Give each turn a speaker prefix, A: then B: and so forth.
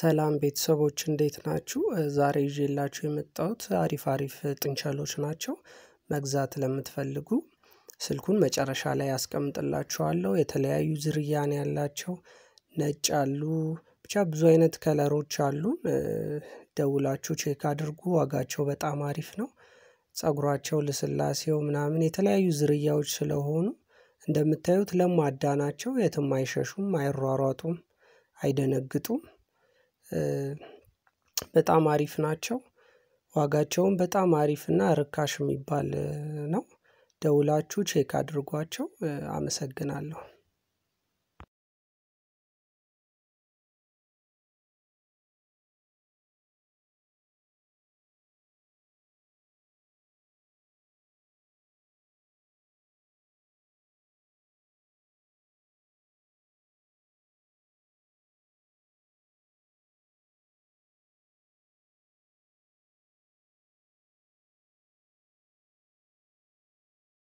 A: ሰላም ቤተሰቦች እንዴት ናችሁ? ዛሬ ይዤላችሁ የመጣሁት አሪፍ አሪፍ ጥንቸሎች ናቸው። መግዛት ለምትፈልጉ ስልኩን መጨረሻ ላይ ያስቀምጥላችኋለሁ። የተለያዩ ዝርያ ያላቸው። ነጭ አሉ፣ ብቻ ብዙ አይነት ከለሮች አሉ። ደውላችሁ ቼክ አድርጉ። ዋጋቸው በጣም አሪፍ ነው። ፀጉራቸው ልስላሴው ምናምን የተለያዩ ዝርያዎች ስለሆኑ እንደምታዩት ለማዳ ናቸው። የትም አይሸሹም፣ አይሯሯጡም፣ አይደነግጡም። በጣም አሪፍ ናቸው። ዋጋቸውም በጣም አሪፍና ርካሽ የሚባል ነው። ደውላችሁ ቼክ አድርጓቸው አመሰግናለሁ